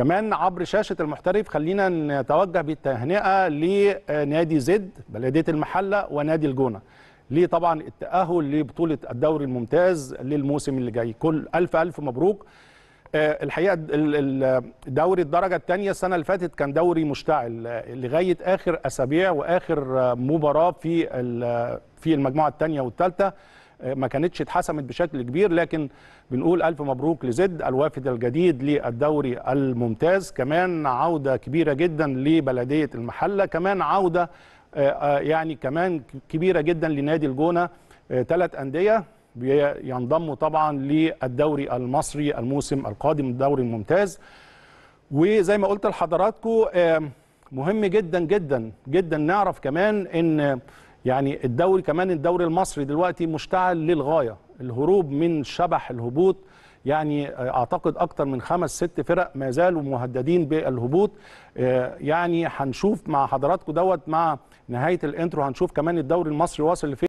كمان عبر شاشه المحترف خلينا نتوجه بالتهنئه لنادي زد بلديه المحله ونادي الجونه ليه طبعا التاهل لبطوله الدوري الممتاز للموسم اللي جاي كل الف الف مبروك آه، الحقيقه دوري الدرجه الثانيه السنه اللي فاتت كان دوري مشتعل آه، لغايه اخر اسابيع واخر آه، مباراه في في المجموعه الثانيه والثالثه ما كانتش اتحسمت بشكل كبير لكن بنقول الف مبروك لزد الوافد الجديد للدوري الممتاز كمان عوده كبيره جدا لبلديه المحله كمان عوده آه، آه، يعني كمان كبيره جدا لنادي الجونه ثلاث آه، انديه بينضموا طبعا للدوري المصري الموسم القادم الدوري الممتاز وزي ما قلت لحضراتكم مهم جدا جدا جدا نعرف كمان ان يعني الدوري كمان الدوري المصري دلوقتي مشتعل للغايه الهروب من شبح الهبوط يعني اعتقد اكتر من خمس ست فرق ما زالوا مهددين بالهبوط آه، يعني هنشوف مع حضراتكم دوت مع نهايه الانترو هنشوف كمان الدوري المصري واصل لفين